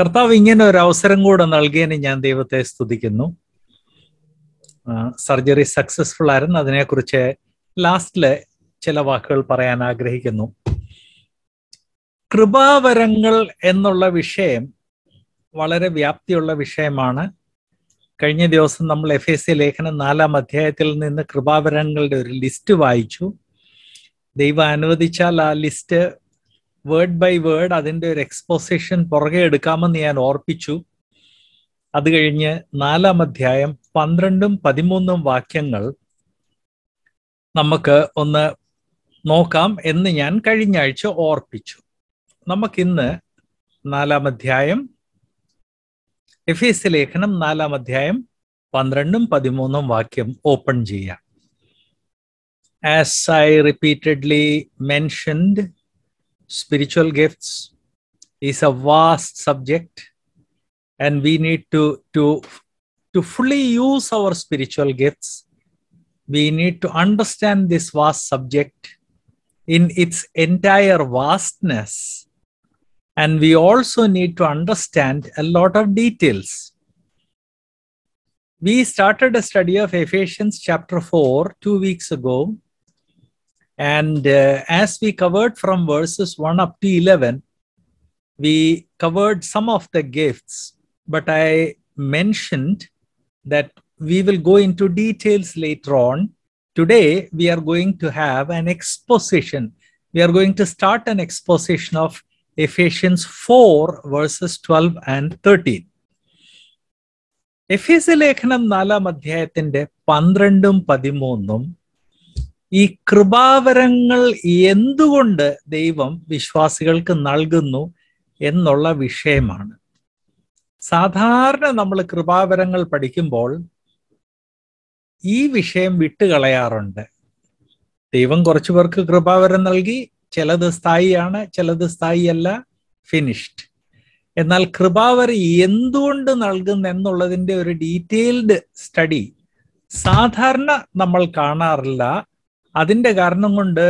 കർത്താവ് ഇങ്ങനെ ഒരു അവസരം കൂടെ നൽകിയതിന് ഞാൻ ദൈവത്തെ സ്തുതിക്കുന്നു സർജറി സക്സസ്ഫുൾ ആയിരുന്നു അതിനെക്കുറിച്ച് ലാസ്റ്റില് ചില വാക്കുകൾ പറയാൻ ആഗ്രഹിക്കുന്നു കൃപാവരങ്ങൾ എന്നുള്ള വിഷയം വളരെ വ്യാപ്തിയുള്ള വിഷയമാണ് കഴിഞ്ഞ ദിവസം നമ്മൾ എഫ് എ സി ലേഖനം നാലാം അധ്യായത്തിൽ നിന്ന് കൃപാവരങ്ങളുടെ ഒരു ലിസ്റ്റ് വായിച്ചു ദൈവം അനുവദിച്ചാൽ ആ ലിസ്റ്റ് വേർഡ് ബൈ വേർഡ് അതിന്റെ ഒരു എക്സ്പോസിഷൻ പുറകെ എടുക്കാമെന്ന് ഞാൻ ഓർപ്പിച്ചു അത് കഴിഞ്ഞ് നാലാം അധ്യായം പന്ത്രണ്ടും പതിമൂന്നും വാക്യങ്ങൾ നമുക്ക് ഒന്ന് നോക്കാം എന്ന് ഞാൻ കഴിഞ്ഞ ആഴ്ച ഓർപ്പിച്ചു നമുക്കിന്ന് നാലാം അധ്യായം എഫ് എസ് ലേഖനം നാലാം അധ്യായം പന്ത്രണ്ടും പതിമൂന്നും വാക്യം ഓപ്പൺ ചെയ്യാം as I repeatedly mentioned spiritual gifts is a vast subject and we need to to to fully use our spiritual gifts we need to understand this vast subject in its entire vastness and we also need to understand a lot of details we started a study of ephesians chapter 4 2 weeks ago and uh, as we covered from verses 1 up to 11, we covered some of the gifts, but I mentioned that we will go into details later on. Today, we are going to have an exposition. We are going to start an exposition of Ephesians 4, verses 12 and 13. Ephesians ലേഖനം നാലാം അധ്യായത്തിന്റെ പന്ത്രണ്ടും പതിമൂന്നും ഈ കൃപാവരങ്ങൾ എന്തുകൊണ്ട് ദൈവം വിശ്വാസികൾക്ക് നൽകുന്നു എന്നുള്ള വിഷയമാണ് സാധാരണ നമ്മൾ കൃപാവരങ്ങൾ പഠിക്കുമ്പോൾ ഈ വിഷയം വിട്ടുകളയാറുണ്ട് ദൈവം കുറച്ചു പേർക്ക് കൃപാവരം നൽകി ചിലത് സ്ഥായിയാണ് ചിലത് സ്ഥായിയല്ല ഫിനിഷ്ഡ് എന്നാൽ കൃപാവര എന്തുകൊണ്ട് നൽകുന്നു എന്നുള്ളതിൻ്റെ ഒരു ഡീറ്റെയിൽഡ് സ്റ്റഡി സാധാരണ നമ്മൾ കാണാറില്ല അതിന്റെ കാരണം കൊണ്ട്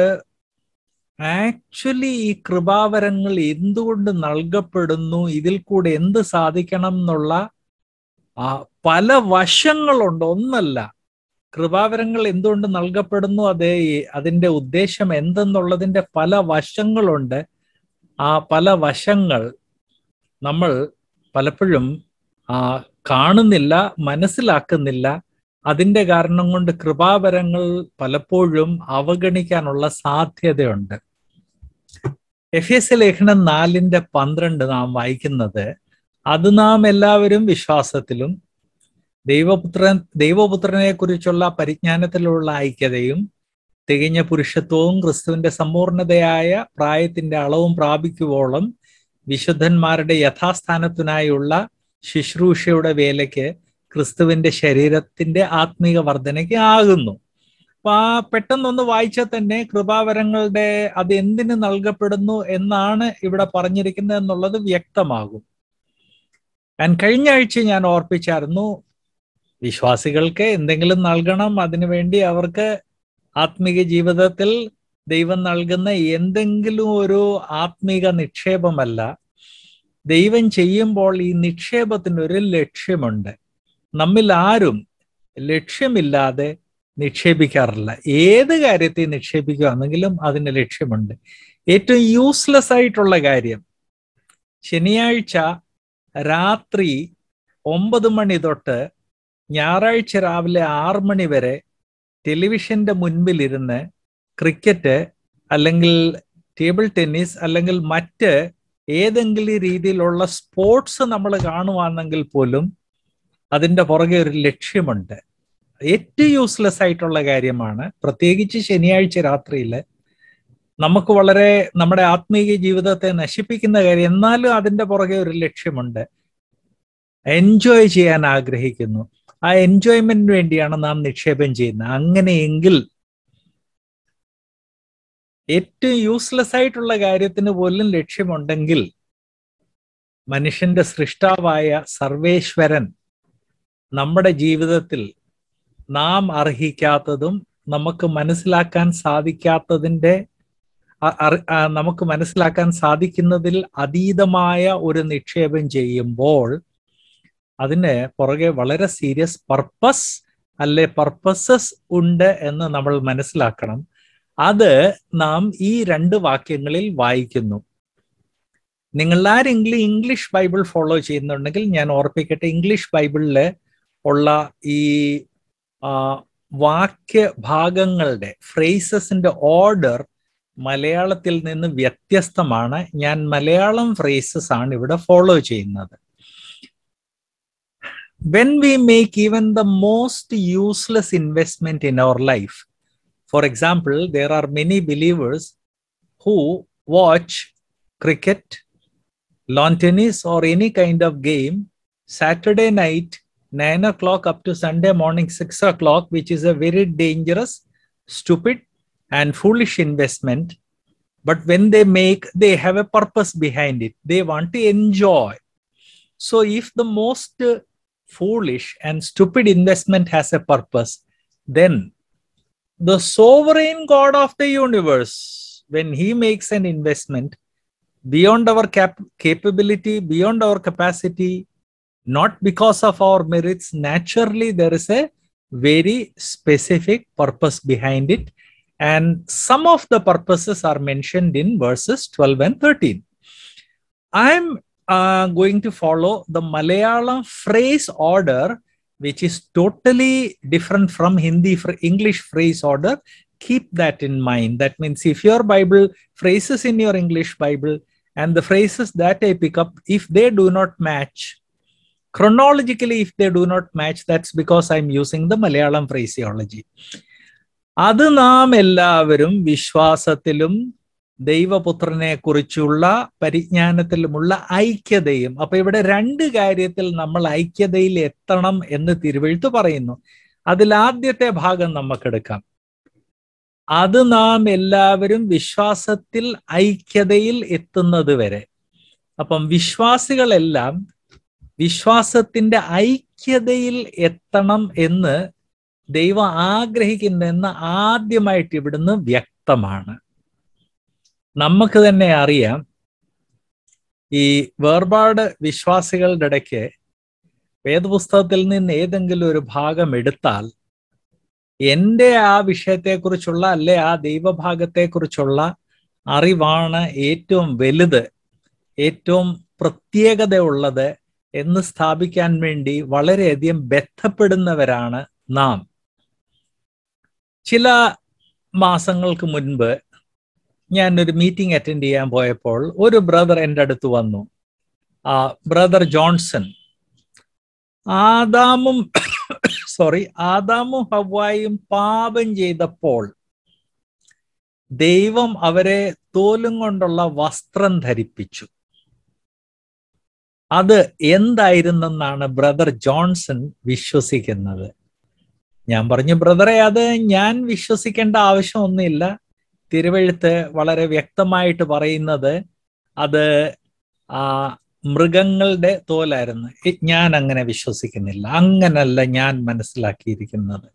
ആക്ച്വലി ഈ കൃപാവരങ്ങൾ എന്തുകൊണ്ട് നൽകപ്പെടുന്നു ഇതിൽ കൂടെ എന്ത് സാധിക്കണം എന്നുള്ള പല വശങ്ങളുണ്ട് ഒന്നല്ല കൃപാവരങ്ങൾ എന്തുകൊണ്ട് നൽകപ്പെടുന്നു അതേ അതിന്റെ ഉദ്ദേശം എന്തെന്നുള്ളതിന്റെ പല വശങ്ങളുണ്ട് ആ പല വശങ്ങൾ നമ്മൾ പലപ്പോഴും ആ കാണുന്നില്ല മനസ്സിലാക്കുന്നില്ല അതിന്റെ കാരണം കൊണ്ട് കൃപാവരങ്ങൾ പലപ്പോഴും അവഗണിക്കാനുള്ള സാധ്യതയുണ്ട് എഫ് എസ് ലേഖനം നാലിന്റെ പന്ത്രണ്ട് നാം വായിക്കുന്നത് അത് നാം എല്ലാവരും വിശ്വാസത്തിലും ദൈവപുത്രൻ ദൈവപുത്രനെ കുറിച്ചുള്ള പരിജ്ഞാനത്തിലുള്ള ഐക്യതയും തികഞ്ഞ പുരുഷത്വവും ക്രിസ്തുവിന്റെ സമ്പൂർണതയായ പ്രായത്തിന്റെ അളവും പ്രാപിക്കുവോളം വിശുദ്ധന്മാരുടെ യഥാസ്ഥാനത്തിനായുള്ള ശുശ്രൂഷയുടെ വേലയ്ക്ക് ക്രിസ്തുവിന്റെ ശരീരത്തിന്റെ ആത്മീക വർധനയ്ക്ക് ആകുന്നു അപ്പൊ ആ പെട്ടെന്നൊന്ന് വായിച്ചാൽ തന്നെ കൃപാവരങ്ങളുടെ അത് എന്തിനു നൽകപ്പെടുന്നു എന്നാണ് ഇവിടെ പറഞ്ഞിരിക്കുന്നത് എന്നുള്ളത് വ്യക്തമാകും ഞാൻ കഴിഞ്ഞ ആഴ്ച ഞാൻ ഓർപ്പിച്ചായിരുന്നു വിശ്വാസികൾക്ക് എന്തെങ്കിലും നൽകണം അതിനുവേണ്ടി അവർക്ക് ആത്മീക ജീവിതത്തിൽ ദൈവം നൽകുന്ന എന്തെങ്കിലും ഒരു ആത്മീക നിക്ഷേപമല്ല ദൈവം ചെയ്യുമ്പോൾ ഈ നിക്ഷേപത്തിന് ഒരു ലക്ഷ്യമുണ്ട് നമ്മിൽ ആരും ലക്ഷ്യമില്ലാതെ നിക്ഷേപിക്കാറില്ല ഏത് കാര്യത്തെ നിക്ഷേപിക്കുകയാണെങ്കിലും അതിന് ലക്ഷ്യമുണ്ട് ഏറ്റവും യൂസ്ലെസ് ആയിട്ടുള്ള കാര്യം ശനിയാഴ്ച രാത്രി ഒമ്പത് മണി തൊട്ട് ഞായറാഴ്ച രാവിലെ ആറ് മണി വരെ ടെലിവിഷന്റെ മുൻപിലിരുന്ന് ക്രിക്കറ്റ് അല്ലെങ്കിൽ ടേബിൾ ടെന്നീസ് അല്ലെങ്കിൽ മറ്റ് ഏതെങ്കിലും രീതിയിലുള്ള സ്പോർട്സ് നമ്മൾ കാണുവാണെങ്കിൽ പോലും അതിൻ്റെ പുറകെ ഒരു ലക്ഷ്യമുണ്ട് ഏറ്റവും യൂസ്ലെസ് ആയിട്ടുള്ള കാര്യമാണ് പ്രത്യേകിച്ച് ശനിയാഴ്ച രാത്രിയിൽ നമുക്ക് വളരെ നമ്മുടെ ആത്മീയ ജീവിതത്തെ നശിപ്പിക്കുന്ന കാര്യം എന്നാലും അതിൻ്റെ പുറകെ ഒരു ലക്ഷ്യമുണ്ട് എൻജോയ് ചെയ്യാൻ ആഗ്രഹിക്കുന്നു ആ എൻജോയ്മെന്റിന് വേണ്ടിയാണ് നാം നിക്ഷേപം ചെയ്യുന്നത് അങ്ങനെയെങ്കിൽ ഏറ്റവും യൂസ്ലെസ് ആയിട്ടുള്ള കാര്യത്തിന് പോലും ലക്ഷ്യമുണ്ടെങ്കിൽ മനുഷ്യന്റെ സൃഷ്ടാവായ സർവേശ്വരൻ നമ്മുടെ ജീവിതത്തിൽ നാം അർഹിക്കാത്തതും നമുക്ക് മനസ്സിലാക്കാൻ സാധിക്കാത്തതിൻ്റെ നമുക്ക് മനസ്സിലാക്കാൻ സാധിക്കുന്നതിൽ അതീതമായ ഒരു നിക്ഷേപം ചെയ്യുമ്പോൾ അതിന് പുറകെ വളരെ സീരിയസ് പർപ്പസ് അല്ലെ പർപ്പസസ് ഉണ്ട് എന്ന് നമ്മൾ മനസ്സിലാക്കണം അത് നാം ഈ രണ്ട് വാക്യങ്ങളിൽ വായിക്കുന്നു നിങ്ങൾ ആരെങ്കിലും ഇംഗ്ലീഷ് ബൈബിൾ ഫോളോ ചെയ്യുന്നുണ്ടെങ്കിൽ ഞാൻ ഓർപ്പിക്കട്ടെ ഇംഗ്ലീഷ് ബൈബിളിൽ ഉള്ള ഈ വാക്യ ഭാഗങ്ങളുടെ ഫ്രേസസിന്റെ ഓർഡർ മലയാളത്തിൽ നിന്ന് വ്യത്യസ്തമാണ് ഞാൻ മലയാളം ഫ്രേസസ് ആണ് ഇവിടെ ഫോളോ ചെയ്യുന്നത് when we make even the most useless investment in our life for example there are many believers who watch cricket lawn tennis or any kind of game Saturday night 9 o'clock up to Sunday morning 6 o'clock, which is a very dangerous, stupid, and foolish investment. But when they make, they have a purpose behind it. They want to enjoy. So if the most uh, foolish and stupid investment has a purpose, then the sovereign God of the universe, when he makes an investment beyond our cap- capability, beyond our capacity, not because of our merits. Naturally, there is a very specific purpose behind it. And some of the purposes are mentioned in verses 12 and 13. I'm uh, going to follow the Malayalam phrase order, which is totally different from Hindi for English phrase order. Keep that in mind. That means if your Bible phrases in your English Bible and the phrases that I pick up, if they do not match, chronologically if they do not match that's because I am using the Malayalam phraseology അത് നാം എല്ലാവരും വിശ്വാസത്തിലും ദൈവപുത്രനെ കുറിച്ചുള്ള പരിജ്ഞാനത്തിലുമുള്ള ഐക്യതയും അപ്പൊ ഇവിടെ രണ്ട് കാര്യത്തിൽ നമ്മൾ ഐക്യതയിൽ എത്തണം എന്ന് തിരുവഴുത്ത് പറയുന്നു അതിൽ ആദ്യത്തെ ഭാഗം നമുക്കെടുക്കാം അത് നാം എല്ലാവരും വിശ്വാസത്തിൽ ഐക്യതയിൽ എത്തുന്നത് വരെ അപ്പം വിശ്വാസികളെല്ലാം വിശ്വാസത്തിന്റെ ഐക്യതയിൽ എത്തണം എന്ന് ദൈവം ആഗ്രഹിക്കുന്നെന്ന് ആദ്യമായിട്ട് ഇവിടുന്ന് വ്യക്തമാണ് നമുക്ക് തന്നെ അറിയാം ഈ വേർപാട് വിശ്വാസികളുടെ ഇടയ്ക്ക് വേദപുസ്തകത്തിൽ നിന്ന് ഏതെങ്കിലും ഒരു ഭാഗം എടുത്താൽ എൻ്റെ ആ വിഷയത്തെക്കുറിച്ചുള്ള അല്ലെ ആ ദൈവഭാഗത്തെക്കുറിച്ചുള്ള അറിവാണ് ഏറ്റവും വലുത് ഏറ്റവും പ്രത്യേകതയുള്ളത് എന്ന് സ്ഥാപിക്കാൻ വേണ്ടി വളരെയധികം ബന്ധപ്പെടുന്നവരാണ് നാം ചില മാസങ്ങൾക്ക് മുൻപ് ഞാൻ ഒരു മീറ്റിംഗ് അറ്റൻഡ് ചെയ്യാൻ പോയപ്പോൾ ഒരു ബ്രദർ എൻ്റെ അടുത്ത് വന്നു ആ ബ്രദർ ജോൺസൺ ആദാമും സോറി ആദാമും ഹവായും പാപം ചെയ്തപ്പോൾ ദൈവം അവരെ തോലും കൊണ്ടുള്ള വസ്ത്രം ധരിപ്പിച്ചു അത് എന്തായിരുന്നെന്നാണ് ബ്രദർ ജോൺസൺ വിശ്വസിക്കുന്നത് ഞാൻ പറഞ്ഞു ബ്രദറെ അത് ഞാൻ വിശ്വസിക്കേണ്ട ആവശ്യമൊന്നുമില്ല തിരുവഴുത്ത് വളരെ വ്യക്തമായിട്ട് പറയുന്നത് അത് ആ മൃഗങ്ങളുടെ തോലായിരുന്നു ഞാൻ അങ്ങനെ വിശ്വസിക്കുന്നില്ല അങ്ങനല്ല ഞാൻ മനസ്സിലാക്കിയിരിക്കുന്നത്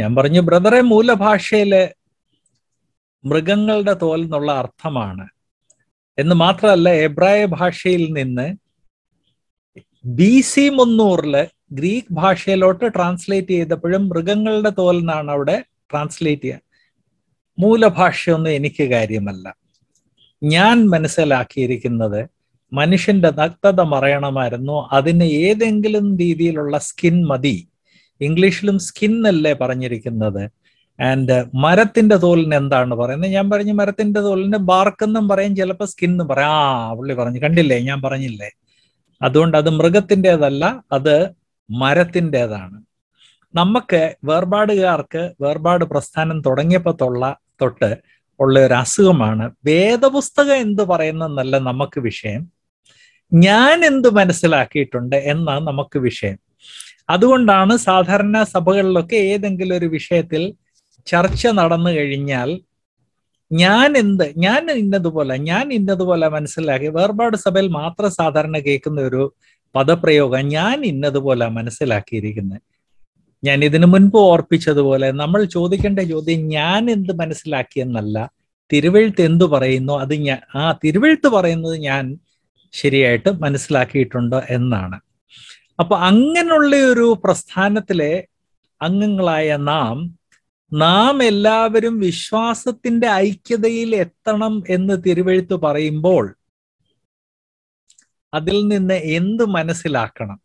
ഞാൻ പറഞ്ഞു ബ്രദറെ മൂലഭാഷയില് മൃഗങ്ങളുടെ തോൽ എന്നുള്ള അർത്ഥമാണ് എന്ന് മാത്രമല്ല എബ്രായ ഭാഷയിൽ നിന്ന് ബി സി മുന്നൂറില് ഗ്രീക്ക് ഭാഷയിലോട്ട് ട്രാൻസ്ലേറ്റ് ചെയ്തപ്പോഴും മൃഗങ്ങളുടെ തോലെന്നാണ് അവിടെ ട്രാൻസ്ലേറ്റ് ചെയ്യുക മൂലഭാഷയൊന്നും എനിക്ക് കാര്യമല്ല ഞാൻ മനസ്സിലാക്കിയിരിക്കുന്നത് മനുഷ്യന്റെ നഗ്നത മറയണമായിരുന്നു അതിന് ഏതെങ്കിലും രീതിയിലുള്ള സ്കിൻ മതി ഇംഗ്ലീഷിലും സ്കിൻ അല്ലേ പറഞ്ഞിരിക്കുന്നത് ആൻഡ് uh, മരത്തിന്റെ തോലിന് എന്താണ് പറയുന്നത് ഞാൻ പറഞ്ഞു മരത്തിന്റെ തോലിന് ബാർക്കെന്നും പറയും ചിലപ്പോൾ സ്കിൻ എന്നും പറയാം ആ പുള്ളി പറഞ്ഞു കണ്ടില്ലേ ഞാൻ പറഞ്ഞില്ലേ അതുകൊണ്ട് അത് മൃഗത്തിൻ്റെതല്ല അത് മരത്തിൻ്റെതാണ് നമുക്ക് വേർപാടുകാർക്ക് വേർപാട് പ്രസ്ഥാനം തുടങ്ങിയപ്പോൾ തൊള്ള തൊട്ട് ഉള്ള ഒരു അസുഖമാണ് വേദപുസ്തകം എന്ത് നല്ല നമുക്ക് വിഷയം ഞാൻ എന്ത് മനസ്സിലാക്കിയിട്ടുണ്ട് എന്നാണ് നമുക്ക് വിഷയം അതുകൊണ്ടാണ് സാധാരണ സഭകളിലൊക്കെ ഏതെങ്കിലും ഒരു വിഷയത്തിൽ ചർച്ച നടന്നു കഴിഞ്ഞാൽ ഞാൻ എന്ത് ഞാൻ ഇന്നതുപോലെ ഞാൻ ഇന്നതുപോലെ മനസ്സിലാക്കി വേർപാട് സഭയിൽ മാത്രം സാധാരണ കേൾക്കുന്ന ഒരു പദപ്രയോഗം ഞാൻ ഇന്നതുപോലെ മനസ്സിലാക്കിയിരിക്കുന്നത് ഞാൻ ഇതിനു മുൻപ് ഓർപ്പിച്ചതുപോലെ നമ്മൾ ചോദിക്കേണ്ട ചോദ്യം ഞാൻ എന്ത് മനസ്സിലാക്കിയെന്നല്ല തിരുവഴുത്ത് എന്തു പറയുന്നു അത് ഞാൻ ആ തിരുവഴുത്ത് പറയുന്നത് ഞാൻ ശരിയായിട്ട് മനസ്സിലാക്കിയിട്ടുണ്ടോ എന്നാണ് അപ്പൊ അങ്ങനെയുള്ള ഒരു പ്രസ്ഥാനത്തിലെ അംഗങ്ങളായ നാം നാം എല്ലാവരും വിശ്വാസത്തിന്റെ ഐക്യതയിൽ എത്തണം എന്ന് തിരുവെഴുത്ത് പറയുമ്പോൾ അതിൽ നിന്ന് എന്ത് മനസ്സിലാക്കണം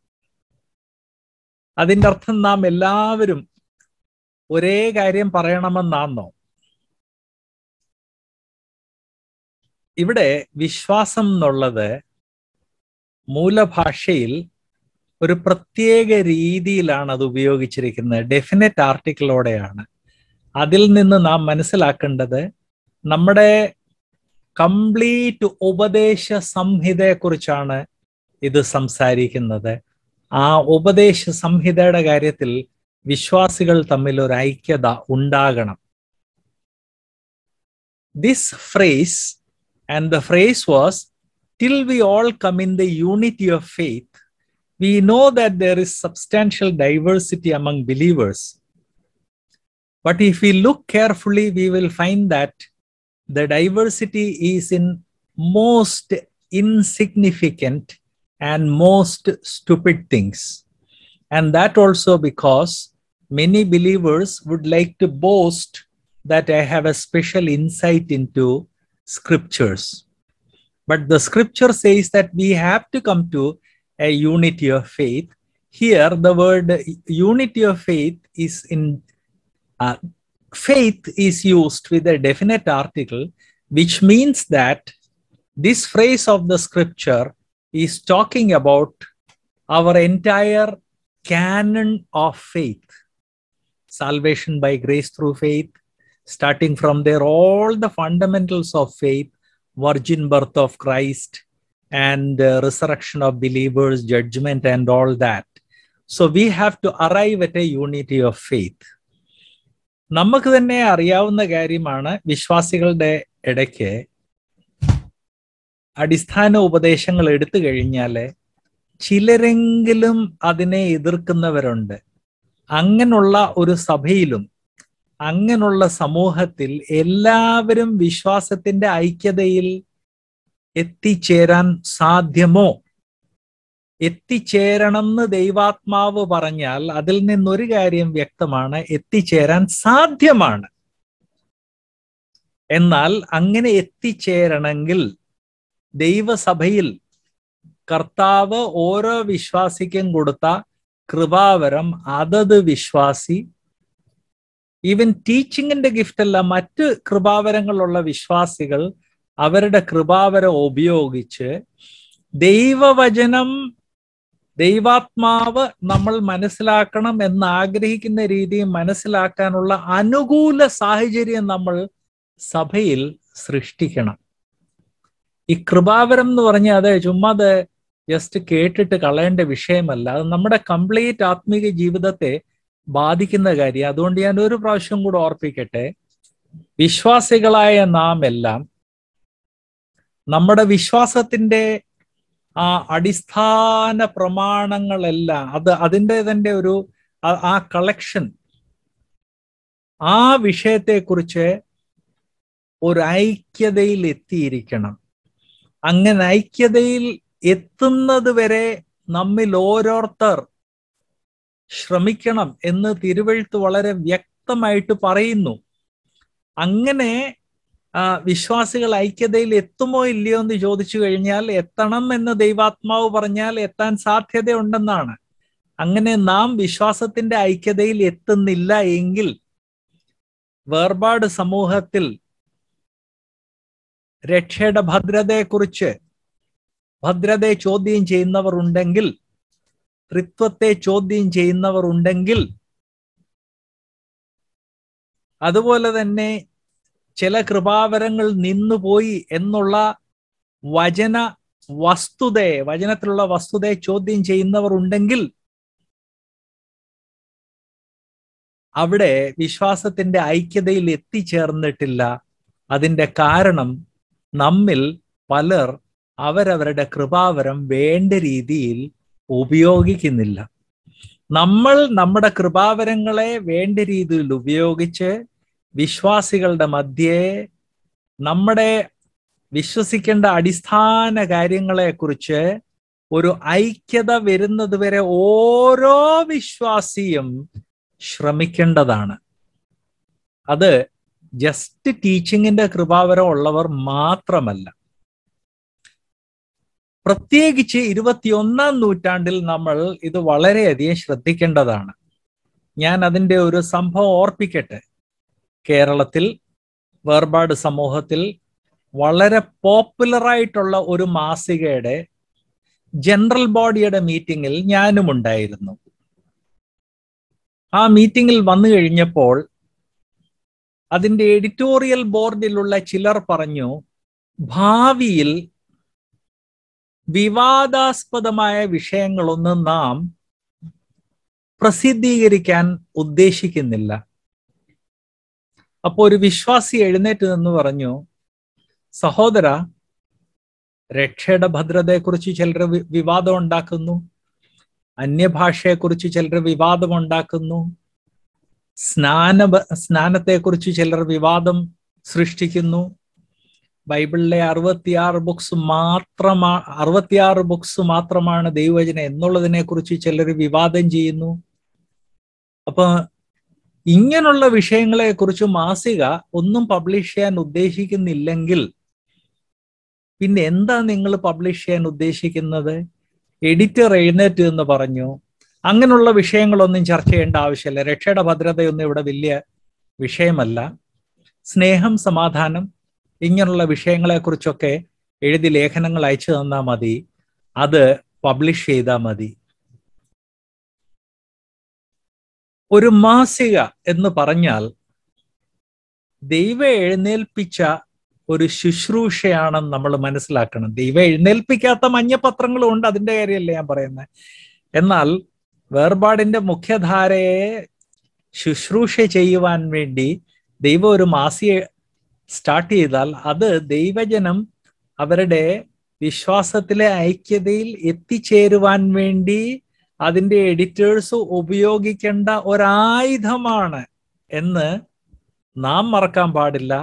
അതിൻ്റെ അർത്ഥം നാം എല്ലാവരും ഒരേ കാര്യം പറയണമെന്നാന്നോ ഇവിടെ വിശ്വാസം എന്നുള്ളത് മൂലഭാഷയിൽ ഒരു പ്രത്യേക രീതിയിലാണ് അത് ഉപയോഗിച്ചിരിക്കുന്നത് ഡെഫിനറ്റ് ആർട്ടിക്കിളോടെയാണ് അതിൽ നിന്ന് നാം മനസ്സിലാക്കേണ്ടത് നമ്മുടെ കംപ്ലീറ്റ് ഉപദേശ സംഹിതയെക്കുറിച്ചാണ് ഇത് സംസാരിക്കുന്നത് ആ ഉപദേശ സംഹിതയുടെ കാര്യത്തിൽ വിശ്വാസികൾ തമ്മിൽ ഒരു ഐക്യത ഉണ്ടാകണം this phrase and the phrase was till we all come in the unity of faith, we know that there is substantial diversity among believers. But if we look carefully, we will find that the diversity is in most insignificant and most stupid things. And that also because many believers would like to boast that I have a special insight into scriptures. But the scripture says that we have to come to a unity of faith. Here, the word unity of faith is in uh, faith is used with a definite article, which means that this phrase of the scripture is talking about our entire canon of faith salvation by grace through faith, starting from there, all the fundamentals of faith, virgin birth of Christ, and uh, resurrection of believers, judgment, and all that. So we have to arrive at a unity of faith. നമുക്ക് തന്നെ അറിയാവുന്ന കാര്യമാണ് വിശ്വാസികളുടെ ഇടയ്ക്ക് അടിസ്ഥാന ഉപദേശങ്ങൾ എടുത്തു കഴിഞ്ഞാല് ചിലരെങ്കിലും അതിനെ എതിർക്കുന്നവരുണ്ട് അങ്ങനുള്ള ഒരു സഭയിലും അങ്ങനുള്ള സമൂഹത്തിൽ എല്ലാവരും വിശ്വാസത്തിന്റെ ഐക്യതയിൽ എത്തിച്ചേരാൻ സാധ്യമോ എന്ന് ദൈവാത്മാവ് പറഞ്ഞാൽ അതിൽ നിന്നൊരു കാര്യം വ്യക്തമാണ് എത്തിച്ചേരാൻ സാധ്യമാണ് എന്നാൽ അങ്ങനെ എത്തിച്ചേരണമെങ്കിൽ ദൈവസഭയിൽ കർത്താവ് ഓരോ വിശ്വാസിക്കും കൊടുത്ത കൃപാവരം അതത് വിശ്വാസി ഈവൻ ടീച്ചിങ്ങിന്റെ ഗിഫ്റ്റ് അല്ല മറ്റ് കൃപാവരങ്ങളുള്ള വിശ്വാസികൾ അവരുടെ കൃപാവരം ഉപയോഗിച്ച് ദൈവവചനം ദൈവാത്മാവ് നമ്മൾ മനസ്സിലാക്കണം എന്ന് ആഗ്രഹിക്കുന്ന രീതി മനസ്സിലാക്കാനുള്ള അനുകൂല സാഹചര്യം നമ്മൾ സഭയിൽ സൃഷ്ടിക്കണം ഈ കൃപാവരം എന്ന് പറഞ്ഞാൽ അതെ ചുമ്മാ അത് ജസ്റ്റ് കേട്ടിട്ട് കളയേണ്ട വിഷയമല്ല അത് നമ്മുടെ കംപ്ലീറ്റ് ആത്മീക ജീവിതത്തെ ബാധിക്കുന്ന കാര്യം അതുകൊണ്ട് ഞാൻ ഒരു പ്രാവശ്യം കൂടെ ഓർപ്പിക്കട്ടെ വിശ്വാസികളായ നാം എല്ലാം നമ്മുടെ വിശ്വാസത്തിന്റെ ആ അടിസ്ഥാന പ്രമാണങ്ങളെല്ലാം അത് അതിൻ്റെ തന്നെ ഒരു ആ കളക്ഷൻ ആ വിഷയത്തെക്കുറിച്ച് ഒരു ഐക്യതയിൽ എത്തിയിരിക്കണം അങ്ങനെ ഐക്യതയിൽ എത്തുന്നത് വരെ നമ്മിൽ ഓരോരുത്തർ ശ്രമിക്കണം എന്ന് തിരുവഴുത്ത് വളരെ വ്യക്തമായിട്ട് പറയുന്നു അങ്ങനെ വിശ്വാസികൾ ഐക്യതയിൽ എത്തുമോ ഇല്ലയോ എന്ന് ചോദിച്ചു കഴിഞ്ഞാൽ എത്തണം എന്ന് ദൈവാത്മാവ് പറഞ്ഞാൽ എത്താൻ സാധ്യതയുണ്ടെന്നാണ് അങ്ങനെ നാം വിശ്വാസത്തിന്റെ ഐക്യതയിൽ എത്തുന്നില്ല എങ്കിൽ വേർപാട് സമൂഹത്തിൽ രക്ഷയുടെ ഭദ്രതയെക്കുറിച്ച് ഭദ്രതയെ ചോദ്യം ചെയ്യുന്നവർ ഉണ്ടെങ്കിൽ ത്രിത്വത്തെ ചോദ്യം ചെയ്യുന്നവർ ഉണ്ടെങ്കിൽ അതുപോലെ തന്നെ ചില കൃപാവരങ്ങൾ നിന്നുപോയി എന്നുള്ള വചന വസ്തുതയെ വചനത്തിലുള്ള വസ്തുതയെ ചോദ്യം ചെയ്യുന്നവർ ഉണ്ടെങ്കിൽ അവിടെ വിശ്വാസത്തിന്റെ ഐക്യതയിൽ എത്തിച്ചേർന്നിട്ടില്ല അതിന്റെ കാരണം നമ്മിൽ പലർ അവരവരുടെ കൃപാവരം വേണ്ട രീതിയിൽ ഉപയോഗിക്കുന്നില്ല നമ്മൾ നമ്മുടെ കൃപാവരങ്ങളെ വേണ്ട രീതിയിൽ ഉപയോഗിച്ച് വിശ്വാസികളുടെ മധ്യേ നമ്മുടെ വിശ്വസിക്കേണ്ട അടിസ്ഥാന കാര്യങ്ങളെക്കുറിച്ച് ഒരു ഐക്യത വരുന്നത് വരെ ഓരോ വിശ്വാസിയും ശ്രമിക്കേണ്ടതാണ് അത് ജസ്റ്റ് ടീച്ചിങ്ങിന്റെ കൃപാവരം ഉള്ളവർ മാത്രമല്ല പ്രത്യേകിച്ച് ഇരുപത്തിയൊന്നാം നൂറ്റാണ്ടിൽ നമ്മൾ ഇത് വളരെയധികം ശ്രദ്ധിക്കേണ്ടതാണ് ഞാൻ അതിൻ്റെ ഒരു സംഭവം ഓർപ്പിക്കട്ടെ കേരളത്തിൽ വേർപാട് സമൂഹത്തിൽ വളരെ പോപ്പുലറായിട്ടുള്ള ഒരു മാസികയുടെ ജനറൽ ബോഡിയുടെ മീറ്റിങ്ങിൽ ഞാനും ഉണ്ടായിരുന്നു ആ മീറ്റിങ്ങിൽ വന്നു കഴിഞ്ഞപ്പോൾ അതിൻ്റെ എഡിറ്റോറിയൽ ബോർഡിലുള്ള ചിലർ പറഞ്ഞു ഭാവിയിൽ വിവാദാസ്പദമായ വിഷയങ്ങളൊന്നും നാം പ്രസിദ്ധീകരിക്കാൻ ഉദ്ദേശിക്കുന്നില്ല അപ്പോൾ ഒരു വിശ്വാസി എഴുന്നേറ്റ് നിന്ന് പറഞ്ഞു സഹോദര രക്ഷയുടെ ഭദ്രതയെക്കുറിച്ച് ചിലർ വിവാദം ഉണ്ടാക്കുന്നു അന്യഭാഷയെക്കുറിച്ച് ചിലർ വിവാദം ഉണ്ടാക്കുന്നു സ്നാന സ്നാനത്തെക്കുറിച്ച് ചിലർ വിവാദം സൃഷ്ടിക്കുന്നു ബൈബിളിലെ അറുപത്തിയാറ് ബുക്സ് മാത്രമാ അറുപത്തിയാറ് ബുക്സ് മാത്രമാണ് ദൈവവചനം എന്നുള്ളതിനെ കുറിച്ച് ചിലർ വിവാദം ചെയ്യുന്നു അപ്പൊ ഇങ്ങനെയുള്ള വിഷയങ്ങളെ കുറിച്ച് മാസിക ഒന്നും പബ്ലിഷ് ചെയ്യാൻ ഉദ്ദേശിക്കുന്നില്ലെങ്കിൽ പിന്നെ എന്താ നിങ്ങൾ പബ്ലിഷ് ചെയ്യാൻ ഉദ്ദേശിക്കുന്നത് എഡിറ്റർ എഴുന്നേറ്റ് എന്ന് പറഞ്ഞു അങ്ങനെയുള്ള വിഷയങ്ങളൊന്നും ചർച്ച ചെയ്യേണ്ട ആവശ്യമില്ല രക്ഷയുടെ ഭദ്രതയൊന്നും ഇവിടെ വലിയ വിഷയമല്ല സ്നേഹം സമാധാനം ഇങ്ങനെയുള്ള വിഷയങ്ങളെ കുറിച്ചൊക്കെ എഴുതി ലേഖനങ്ങൾ അയച്ചു തന്നാൽ മതി അത് പബ്ലിഷ് ചെയ്താൽ മതി ഒരു മാസിക എന്ന് പറഞ്ഞാൽ ദൈവ എഴുന്നേൽപ്പിച്ച ഒരു ശുശ്രൂഷയാണെന്ന് നമ്മൾ മനസ്സിലാക്കണം ദൈവം എഴുന്നേൽപ്പിക്കാത്ത മഞ്ഞപത്രങ്ങളും ഉണ്ട് അതിൻ്റെ കാര്യമല്ല ഞാൻ പറയുന്നത് എന്നാൽ വേർപാടിന്റെ മുഖ്യധാരയെ ശുശ്രൂഷ ചെയ്യുവാൻ വേണ്ടി ദൈവം ഒരു മാസിയെ സ്റ്റാർട്ട് ചെയ്താൽ അത് ദൈവജനം അവരുടെ വിശ്വാസത്തിലെ ഐക്യതയിൽ എത്തിച്ചേരുവാൻ വേണ്ടി അതിന്റെ എഡിറ്റേഴ്സ് ഉപയോഗിക്കേണ്ട ഒരായുധമാണ് എന്ന് നാം മറക്കാൻ പാടില്ല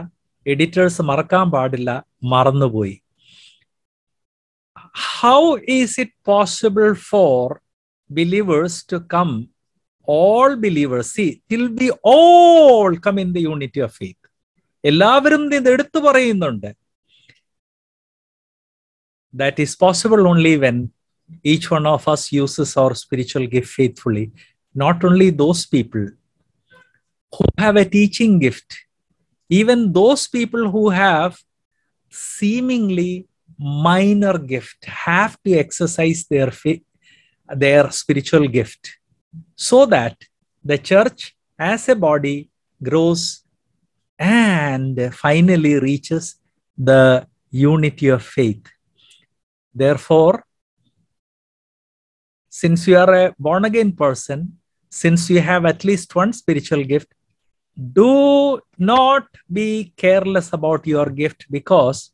എഡിറ്റേഴ്സ് മറക്കാൻ പാടില്ല മറന്നുപോയി how is it possible for believers to come all believers see till we all come in the unity of faith എല്ലാവരും ഇത് എടുത്തു പറയുന്നുണ്ട് that is possible only when each one of us uses our spiritual gift faithfully not only those people who have a teaching gift even those people who have seemingly minor gift have to exercise their faith, their spiritual gift so that the church as a body grows and finally reaches the unity of faith therefore since you are a born again person, since you have at least one spiritual gift, do not be careless about your gift because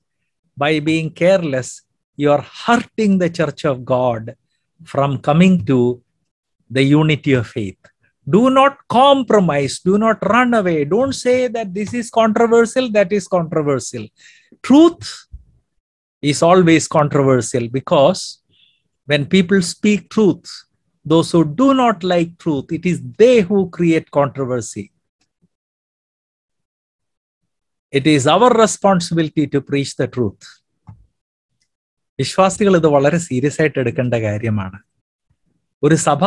by being careless, you are hurting the church of God from coming to the unity of faith. Do not compromise, do not run away, don't say that this is controversial, that is controversial. Truth is always controversial because When people speak truth, those who do not like truth, it is they who create controversy. It is our responsibility to preach the truth. വിശ്വാസികൾ ഇത് വളരെ serious ആയിട്ട് എടുക്കേണ്ട കാര്യമാണ് ഒരു സഭ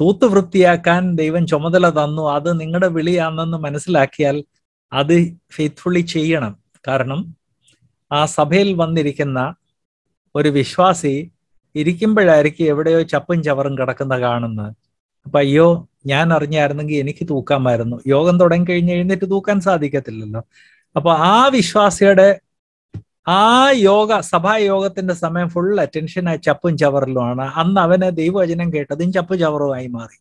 തൂത്ത് വൃത്തിയാക്കാൻ ദൈവം ചുമതല തന്നു അത് നിങ്ങളുടെ വിളിയാണെന്ന് മനസ്സിലാക്കിയാൽ അത് ഫെയ്ത്ത്ഫുള്ളി ചെയ്യണം കാരണം ആ സഭയിൽ വന്നിരിക്കുന്ന ഒരു വിശ്വാസി ഇരിക്കുമ്പോഴായിരിക്കും എവിടെയോ ചപ്പും ചവറും കിടക്കുന്ന കാണുന്നത് അപ്പൊ അയ്യോ ഞാൻ അറിഞ്ഞായിരുന്നെങ്കിൽ എനിക്ക് തൂക്കാമായിരുന്നു യോഗം തുടങ്ങി കഴിഞ്ഞ് എഴുന്നേറ്റ് തൂക്കാൻ സാധിക്കത്തില്ലല്ലോ അപ്പൊ ആ വിശ്വാസിയുടെ ആ യോഗ സഭായോഗത്തിന്റെ സമയം ഫുൾ അറ്റൻഷനായി ചപ്പും ചവറിലുമാണ് അന്ന് അവന് ദൈവവചനം കേട്ടതും ചപ്പു ചവറുമായി മാറി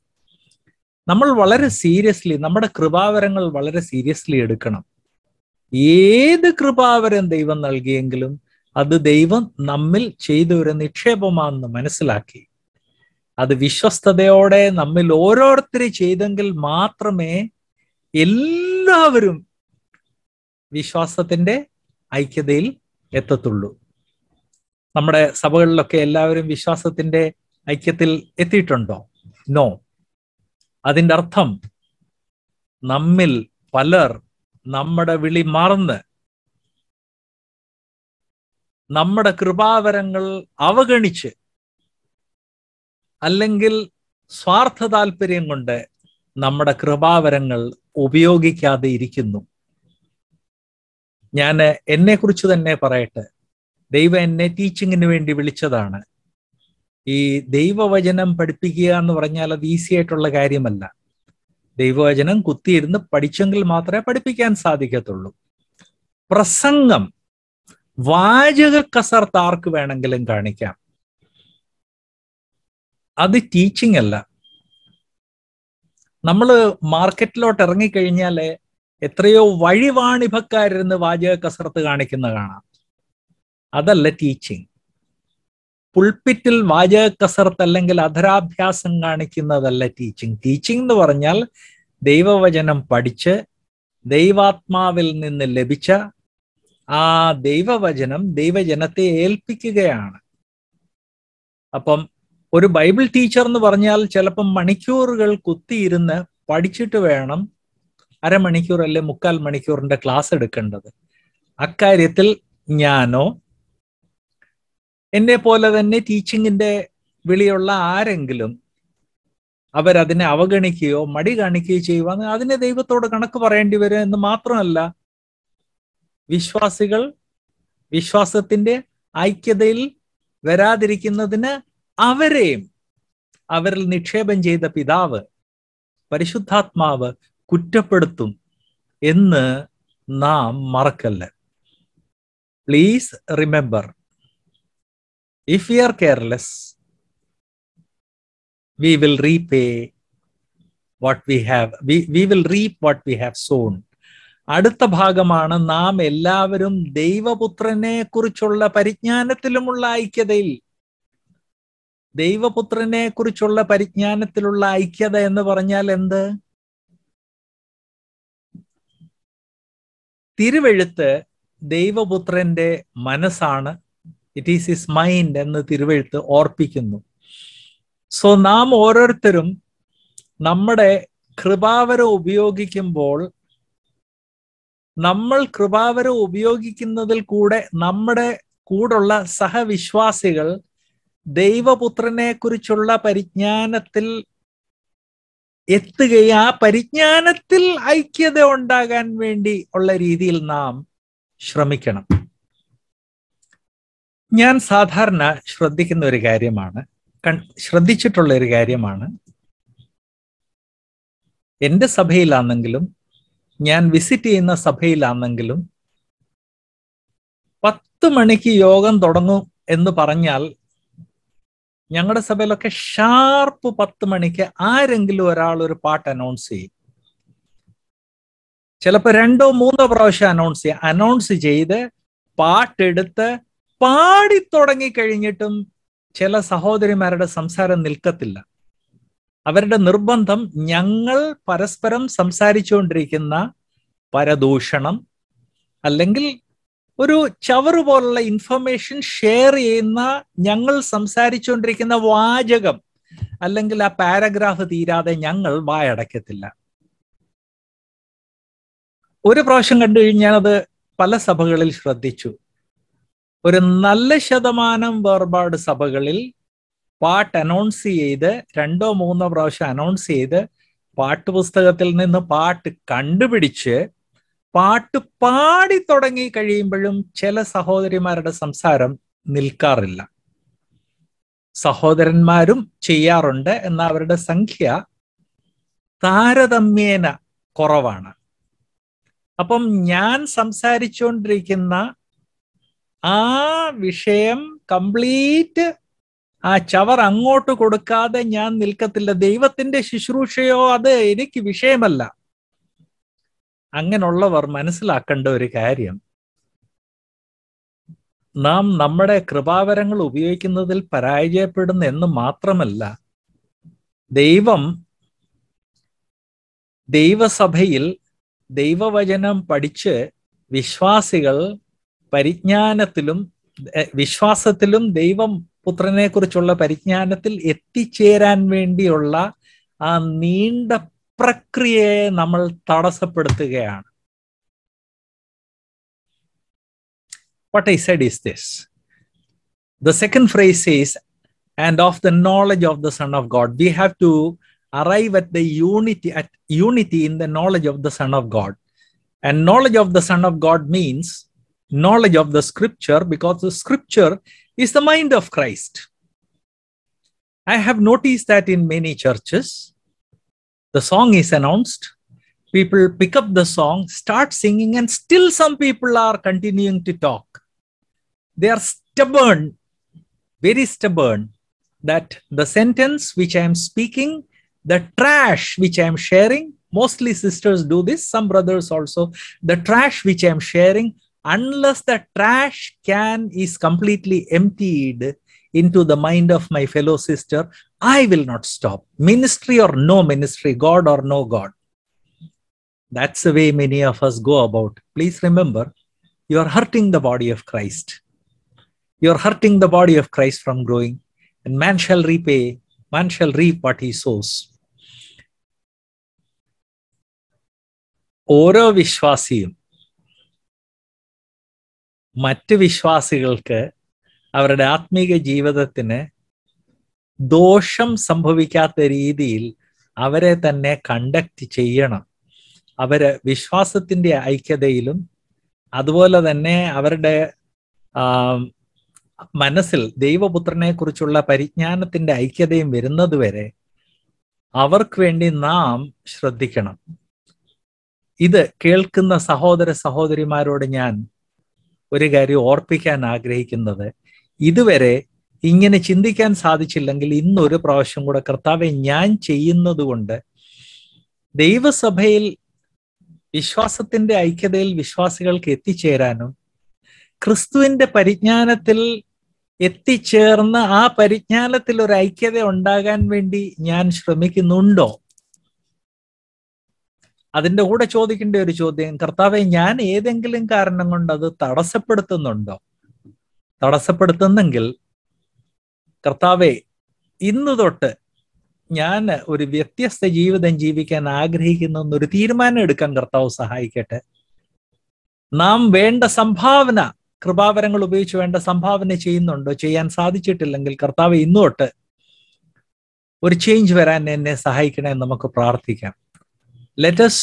നമ്മൾ വളരെ സീരിയസ്ലി നമ്മുടെ കൃപാവരങ്ങൾ വളരെ സീരിയസ്ലി എടുക്കണം ഏത് കൃപാവരം ദൈവം നൽകിയെങ്കിലും അത് ദൈവം നമ്മിൽ ചെയ്ത ഒരു നിക്ഷേപമാണെന്ന് മനസ്സിലാക്കി അത് വിശ്വസ്തതയോടെ നമ്മിൽ ഓരോരുത്തരെ ചെയ്തെങ്കിൽ മാത്രമേ എല്ലാവരും വിശ്വാസത്തിന്റെ ഐക്യതയിൽ എത്തത്തുള്ളൂ നമ്മുടെ സഭകളിലൊക്കെ എല്ലാവരും വിശ്വാസത്തിന്റെ ഐക്യത്തിൽ എത്തിയിട്ടുണ്ടോ നോ അതിൻ്റെ അർത്ഥം നമ്മിൽ പലർ നമ്മുടെ വിളി മറന്ന് നമ്മുടെ കൃപാവരങ്ങൾ അവഗണിച്ച് അല്ലെങ്കിൽ സ്വാർത്ഥ താല്പര്യം കൊണ്ട് നമ്മുടെ കൃപാവരങ്ങൾ ഉപയോഗിക്കാതെ ഇരിക്കുന്നു ഞാൻ എന്നെക്കുറിച്ച് തന്നെ പറയട്ടെ ദൈവം എന്നെ ടീച്ചിങ്ങിന് വേണ്ടി വിളിച്ചതാണ് ഈ ദൈവവചനം പഠിപ്പിക്കുക എന്ന് പറഞ്ഞാൽ അത് ഈസി ആയിട്ടുള്ള കാര്യമല്ല ദൈവവചനം കുത്തിയിരുന്ന് പഠിച്ചെങ്കിൽ മാത്രമേ പഠിപ്പിക്കാൻ സാധിക്കത്തുള്ളൂ പ്രസംഗം വാചക കസർത്ത് ആർക്ക് വേണമെങ്കിലും കാണിക്കാം അത് ടീച്ചിങ് അല്ല നമ്മൾ മാർക്കറ്റിലോട്ട് ഇറങ്ങിക്കഴിഞ്ഞാല് എത്രയോ വഴിവാണിഭക്കാരിരുന്ന് വാചക കസർത്ത് കാണിക്കുന്ന കാണാം അതല്ല ടീച്ചിങ് പുൾപിറ്റിൽ വാചക കസർത്ത് അല്ലെങ്കിൽ അധരാഭ്യാസം കാണിക്കുന്നതല്ല ടീച്ചിങ് ടീച്ചിങ് എന്ന് പറഞ്ഞാൽ ദൈവവചനം പഠിച്ച് ദൈവാത്മാവിൽ നിന്ന് ലഭിച്ച ആ ദൈവവചനം ദൈവജനത്തെ ഏൽപ്പിക്കുകയാണ് അപ്പം ഒരു ബൈബിൾ ടീച്ചർ എന്ന് പറഞ്ഞാൽ ചിലപ്പം മണിക്കൂറുകൾ കുത്തിയിരുന്ന് പഠിച്ചിട്ട് വേണം അരമണിക്കൂർ അല്ലെ മുക്കാൽ മണിക്കൂറിന്റെ ക്ലാസ് എടുക്കേണ്ടത് അക്കാര്യത്തിൽ ഞാനോ എന്നെ പോലെ തന്നെ ടീച്ചിങ്ങിന്റെ വിളിയുള്ള ആരെങ്കിലും അവരതിനെ അവഗണിക്കുകയോ മടി കാണിക്കുകയോ ചെയ്യുവാന്ന് അതിനെ ദൈവത്തോട് കണക്ക് പറയേണ്ടി വരും എന്ന് മാത്രമല്ല വിശ്വാസികൾ വിശ്വാസത്തിന്റെ ഐക്യതയിൽ വരാതിരിക്കുന്നതിന് അവരെയും അവരിൽ നിക്ഷേപം ചെയ്ത പിതാവ് പരിശുദ്ധാത്മാവ് കുറ്റപ്പെടുത്തും എന്ന് നാം മറക്കല്ല please remember if you are careless we will reap what we have we will reap what we have sown അടുത്ത ഭാഗമാണ് നാം എല്ലാവരും ദൈവപുത്രനെ കുറിച്ചുള്ള പരിജ്ഞാനത്തിലുമുള്ള ഐക്യതയിൽ ദൈവപുത്രനെ കുറിച്ചുള്ള പരിജ്ഞാനത്തിലുള്ള ഐക്യത എന്ന് പറഞ്ഞാൽ എന്ത് തിരുവെഴുത്ത് ദൈവപുത്രന്റെ മനസ്സാണ് ഇറ്റ് ഈസ് ഇസ് മൈൻഡ് എന്ന് തിരുവെഴുത്ത് ഓർപ്പിക്കുന്നു സോ നാം ഓരോരുത്തരും നമ്മുടെ കൃപാവരം ഉപയോഗിക്കുമ്പോൾ നമ്മൾ കൃപാവരം ഉപയോഗിക്കുന്നതിൽ കൂടെ നമ്മുടെ കൂടുള്ള സഹവിശ്വാസികൾ ദൈവപുത്രനെ കുറിച്ചുള്ള പരിജ്ഞാനത്തിൽ എത്തുകയും ആ പരിജ്ഞാനത്തിൽ ഐക്യത ഉണ്ടാകാൻ വേണ്ടി ഉള്ള രീതിയിൽ നാം ശ്രമിക്കണം ഞാൻ സാധാരണ ശ്രദ്ധിക്കുന്ന ഒരു കാര്യമാണ് ശ്രദ്ധിച്ചിട്ടുള്ള ഒരു കാര്യമാണ് എന്റെ സഭയിലാണെങ്കിലും ഞാൻ വിസിറ്റ് ചെയ്യുന്ന സഭയിലാണെങ്കിലും പത്ത് മണിക്ക് യോഗം തുടങ്ങും എന്ന് പറഞ്ഞാൽ ഞങ്ങളുടെ സഭയിലൊക്കെ ഷാർപ്പ് പത്ത് മണിക്ക് ആരെങ്കിലും ഒരാൾ ഒരു പാട്ട് അനൗൺസ് ചെയ്യും ചിലപ്പോൾ രണ്ടോ മൂന്നോ പ്രാവശ്യം അനൗൺസ് ചെയ്യാം അനൗൺസ് ചെയ്ത് പാട്ടെടുത്ത് പാടി തുടങ്ങി കഴിഞ്ഞിട്ടും ചില സഹോദരിമാരുടെ സംസാരം നിൽക്കത്തില്ല അവരുടെ നിർബന്ധം ഞങ്ങൾ പരസ്പരം സംസാരിച്ചുകൊണ്ടിരിക്കുന്ന പരദൂഷണം അല്ലെങ്കിൽ ഒരു ചവറ് പോലുള്ള ഇൻഫർമേഷൻ ഷെയർ ചെയ്യുന്ന ഞങ്ങൾ സംസാരിച്ചുകൊണ്ടിരിക്കുന്ന വാചകം അല്ലെങ്കിൽ ആ പാരഗ്രാഫ് തീരാതെ ഞങ്ങൾ വായടയ്ക്കത്തില്ല ഒരു പ്രാവശ്യം കണ്ടു കഴിഞ്ഞാൽ പല സഭകളിൽ ശ്രദ്ധിച്ചു ഒരു നല്ല ശതമാനം വേർപാട് സഭകളിൽ പാട്ട് അനൗൺസ് ചെയ്ത് രണ്ടോ മൂന്നോ പ്രാവശ്യം അനൗൺസ് ചെയ്ത് പാട്ട് പുസ്തകത്തിൽ നിന്ന് പാട്ട് കണ്ടുപിടിച്ച് പാട്ട് പാടി തുടങ്ങി കഴിയുമ്പോഴും ചില സഹോദരിമാരുടെ സംസാരം നിൽക്കാറില്ല സഹോദരന്മാരും ചെയ്യാറുണ്ട് എന്ന അവരുടെ സംഖ്യ താരതമ്യേന കുറവാണ് അപ്പം ഞാൻ സംസാരിച്ചുകൊണ്ടിരിക്കുന്ന ആ വിഷയം കംപ്ലീറ്റ് ആ ചവർ അങ്ങോട്ട് കൊടുക്കാതെ ഞാൻ നിൽക്കത്തില്ല ദൈവത്തിന്റെ ശുശ്രൂഷയോ അത് എനിക്ക് വിഷയമല്ല അങ്ങനെയുള്ളവർ മനസ്സിലാക്കേണ്ട ഒരു കാര്യം നാം നമ്മുടെ കൃപാവരങ്ങൾ ഉപയോഗിക്കുന്നതിൽ പരാജയപ്പെടുന്ന എന്ന് മാത്രമല്ല ദൈവം ദൈവസഭയിൽ ദൈവവചനം പഠിച്ച് വിശ്വാസികൾ പരിജ്ഞാനത്തിലും വിശ്വാസത്തിലും ദൈവം പുത്രനെ കുറിച്ചുള്ള പരിജ്ഞാനത്തിൽ എത്തിച്ചേരാൻ വേണ്ടിയുള്ള ആ നീണ്ട പ്രക്രിയയെ നമ്മൾ തടസ്സപ്പെടുത്തുകയാണ് what I said is this. The second phrase says, and of the knowledge of the Son of God. We have to arrive at the unity, at unity in the knowledge of the Son of God. And knowledge of the Son of God means knowledge of the scripture because the scripture is the mind of Christ. I have noticed that in many churches, the song is announced, people pick up the song, start singing, and still some people are continuing to talk. They are stubborn, very stubborn, that the sentence which I am speaking, the trash which I am sharing, mostly sisters do this, some brothers also, the trash which I am sharing unless the trash can is completely emptied into the mind of my fellow sister, I will not stop. Ministry or no ministry, God or no God. That's the way many of us go about. Please remember, you are hurting the body of Christ. You are hurting the body of Christ from growing, and man shall repay, man shall reap what he sows. ഓരോ വിശ്വാസിയും മറ്റ് വിശ്വാസികൾക്ക് അവരുടെ ആത്മീക ജീവിതത്തിന് ദോഷം സംഭവിക്കാത്ത രീതിയിൽ അവരെ തന്നെ കണ്ടക്ട് ചെയ്യണം അവര് വിശ്വാസത്തിന്റെ ഐക്യതയിലും അതുപോലെ തന്നെ അവരുടെ മനസ്സിൽ ദൈവപുത്രനെ കുറിച്ചുള്ള പരിജ്ഞാനത്തിന്റെ ഐക്യതയും വരുന്നത് വരെ അവർക്ക് വേണ്ടി നാം ശ്രദ്ധിക്കണം ഇത് കേൾക്കുന്ന സഹോദര സഹോദരിമാരോട് ഞാൻ ഒരു കാര്യം ഓർപ്പിക്കാൻ ആഗ്രഹിക്കുന്നത് ഇതുവരെ ഇങ്ങനെ ചിന്തിക്കാൻ സാധിച്ചില്ലെങ്കിൽ ഇന്നൊരു പ്രാവശ്യം കൂടെ കർത്താവെ ഞാൻ ചെയ്യുന്നത് കൊണ്ട് ദൈവസഭയിൽ വിശ്വാസത്തിന്റെ ഐക്യതയിൽ വിശ്വാസികൾക്ക് എത്തിച്ചേരാനും ക്രിസ്തുവിന്റെ പരിജ്ഞാനത്തിൽ എത്തിച്ചേർന്ന് ആ പരിജ്ഞാനത്തിൽ ഒരു ഐക്യത ഉണ്ടാകാൻ വേണ്ടി ഞാൻ ശ്രമിക്കുന്നുണ്ടോ അതിന്റെ കൂടെ ചോദിക്കേണ്ട ഒരു ചോദ്യം കർത്താവെ ഞാൻ ഏതെങ്കിലും കാരണം കൊണ്ട് അത് തടസ്സപ്പെടുത്തുന്നുണ്ടോ തടസ്സപ്പെടുത്തുന്നെങ്കിൽ കർത്താവെ ഇന്ന് തൊട്ട് ഞാൻ ഒരു വ്യത്യസ്ത ജീവിതം ജീവിക്കാൻ ആഗ്രഹിക്കുന്ന ഒരു തീരുമാനം എടുക്കാൻ കർത്താവ് സഹായിക്കട്ടെ നാം വേണ്ട സംഭാവന കൃപാവരങ്ങൾ ഉപയോഗിച്ച് വേണ്ട സംഭാവന ചെയ്യുന്നുണ്ടോ ചെയ്യാൻ സാധിച്ചിട്ടില്ലെങ്കിൽ കർത്താവ് ഇന്നു തൊട്ട് ഒരു ചേഞ്ച് വരാൻ എന്നെ സഹായിക്കണേ നമുക്ക് പ്രാർത്ഥിക്കാം let us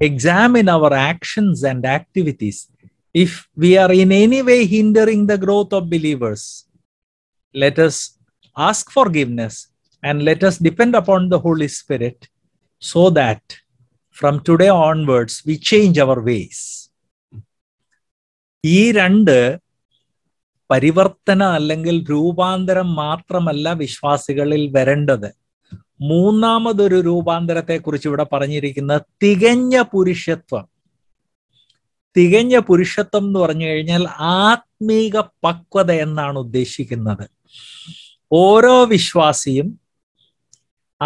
examine our actions and activities. If we are in any way hindering the growth of believers, let us ask forgiveness and let us depend upon the Holy Spirit so that from today onwards we change our ways. ഈ രണ്ട് പരിവർത്തന അല്ലെങ്കിൽ രൂപാന്തരം മാത്രമല്ല വിശ്വാസികളിൽ വരേണ്ടത് മൂന്നാമതൊരു രൂപാന്തരത്തെക്കുറിച്ച് ഇവിടെ പറഞ്ഞിരിക്കുന്ന തികഞ്ഞ പുരുഷത്വം തികഞ്ഞ പുരുഷത്വം എന്ന് പറഞ്ഞു കഴിഞ്ഞാൽ ആത്മീക പക്വത എന്നാണ് ഉദ്ദേശിക്കുന്നത് ഓരോ വിശ്വാസിയും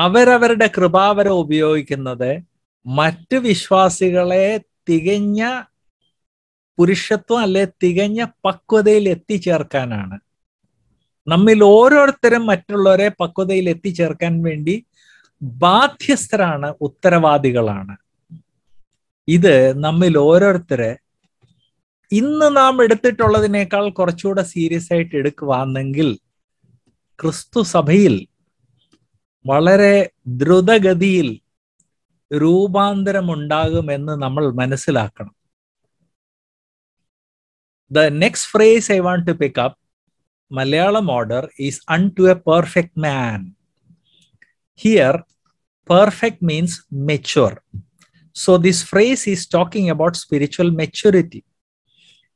അവരവരുടെ കൃപാവരം ഉപയോഗിക്കുന്നത് മറ്റ് വിശ്വാസികളെ തികഞ്ഞ പുരുഷത്വം അല്ലെ തികഞ്ഞ പക്വതയിൽ എത്തിച്ചേർക്കാനാണ് നമ്മിൽ ഓരോരുത്തരും മറ്റുള്ളവരെ പക്വതയിൽ എത്തിച്ചേർക്കാൻ വേണ്ടി ബാധ്യസ്ഥരാണ് ഉത്തരവാദികളാണ് ഇത് നമ്മിൽ ഓരോരുത്തരെ ഇന്ന് നാം എടുത്തിട്ടുള്ളതിനേക്കാൾ കുറച്ചുകൂടെ സീരിയസ് ആയിട്ട് എടുക്കുവാന്നെങ്കിൽ ക്രിസ്തു സഭയിൽ വളരെ ദ്രുതഗതിയിൽ രൂപാന്തരമുണ്ടാകുമെന്ന് നമ്മൾ മനസ്സിലാക്കണം the next phrase I want to pick up Malayalam order is unto a perfect man. Here, perfect means mature. So, this phrase is talking about spiritual maturity.